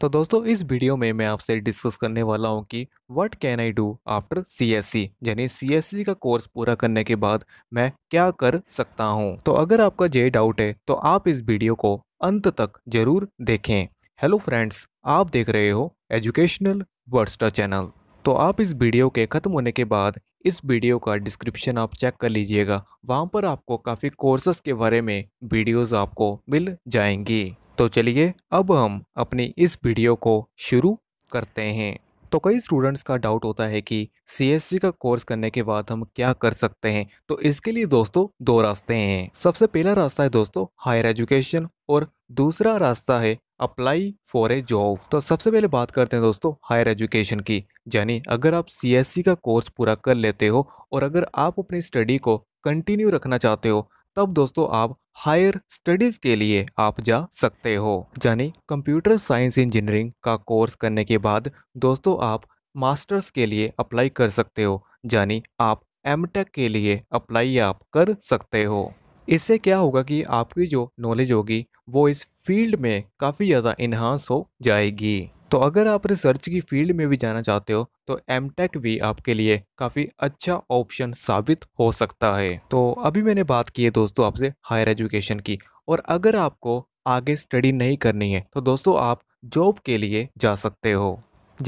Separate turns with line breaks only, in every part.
तो दोस्तों इस वीडियो में मैं आपसे डिस्कस करने वाला हूँ कि what can I do after CSC यानी सीएससी का कोर्स पूरा करने के बाद मैं क्या कर सकता हूँ तो अगर आपका ये डाउट है तो आप इस वीडियो को अंत तक जरूर देखें हेलो फ्रेंड्स आप देख रहे हो एजुकेशनल वर्स्टर चैनल तो आप इस वीडियो के ख़त्म होने के बाद इस वीडियो का डिस्क्रिप्शन आप चेक कर लीजिएगा वहाँ पर आपको काफ़ी कोर्सेज के बारे में वीडियोस आपको मिल जाएंगी तो चलिए अब हम अपनी इस वीडियो को शुरू करते हैं तो कई स्टूडेंट्स का डाउट होता है कि सी का कोर्स करने के बाद हम क्या कर सकते हैं तो इसके लिए दोस्तों दो रास्ते हैं सबसे पहला रास्ता है दोस्तों हायर एजुकेशन और दूसरा रास्ता है अप्लाई फॉर ए जॉब तो सबसे पहले बात करते हैं दोस्तों हायर एजुकेशन की यानी अगर आप सी का कोर्स पूरा कर लेते हो और अगर आप अपनी स्टडी को कंटिन्यू रखना चाहते हो तब दोस्तों आप हायर स्टडीज के लिए आप जा सकते हो यानी कंप्यूटर साइंस इंजीनियरिंग का कोर्स करने के बाद दोस्तों आप मास्टर्स के लिए अप्लाई कर सकते हो यानी आप एम के लिए अप्लाई आप कर सकते हो इससे क्या होगा कि आपकी जो नॉलेज होगी वो इस फील्ड में काफ़ी ज़्यादा इन्हांस हो जाएगी तो अगर आप रिसर्च की फील्ड में भी जाना चाहते हो तो एम टेक भी आपके लिए काफ़ी अच्छा ऑप्शन साबित हो सकता है तो अभी मैंने बात की है दोस्तों आपसे हायर एजुकेशन की और अगर आपको आगे स्टडी नहीं करनी है तो दोस्तों आप जॉब के लिए जा सकते हो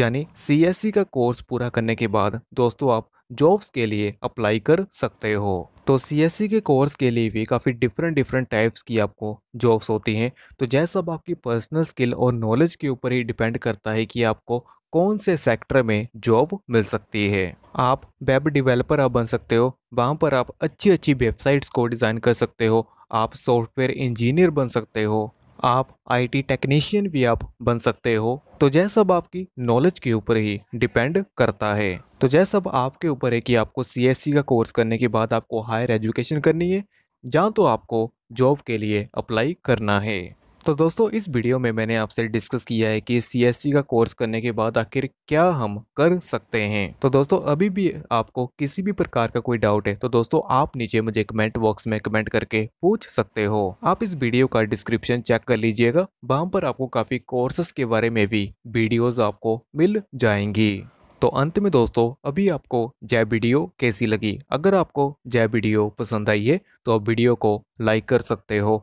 यानी सी e का कोर्स पूरा करने के बाद दोस्तों आप जॉब्स के लिए अप्लाई कर सकते हो तो सी के कोर्स के लिए भी काफ़ी डिफरेंट डिफरेंट टाइप्स की आपको जॉब्स होती हैं तो जैसे सब आपकी पर्सनल स्किल और नॉलेज के ऊपर ही डिपेंड करता है कि आपको कौन से सेक्टर में जॉब मिल सकती है आप वेब डेवलपर आप बन सकते हो वहाँ पर आप अच्छी अच्छी वेबसाइट्स को डिज़ाइन कर सकते हो आप सॉफ्टवेयर इंजीनियर बन सकते हो आप आईटी टेक्नीशियन भी आप बन सकते हो तो यह सब आपकी नॉलेज के ऊपर ही डिपेंड करता है तो यह सब आपके ऊपर है कि आपको सीएससी e का कोर्स करने के बाद आपको हायर एजुकेशन करनी है या तो आपको जॉब के लिए अप्लाई करना है तो दोस्तों इस वीडियो में मैंने आपसे डिस्कस किया है कि सीएससी का कोर्स करने के बाद आखिर क्या हम कर सकते हैं तो दोस्तों अभी भी आपको किसी भी प्रकार का कोई डाउट है तो दोस्तों आप नीचे मुझे कमेंट बॉक्स में कमेंट करके पूछ सकते हो आप इस वीडियो का डिस्क्रिप्शन चेक कर लीजिएगा वहां पर आपको काफी कोर्सेस के बारे में भी वीडियोज आपको मिल जाएंगी तो अंत में दोस्तों अभी आपको जय वीडियो कैसी लगी अगर आपको जय वीडियो पसंद आई है तो आप वीडियो को लाइक कर सकते हो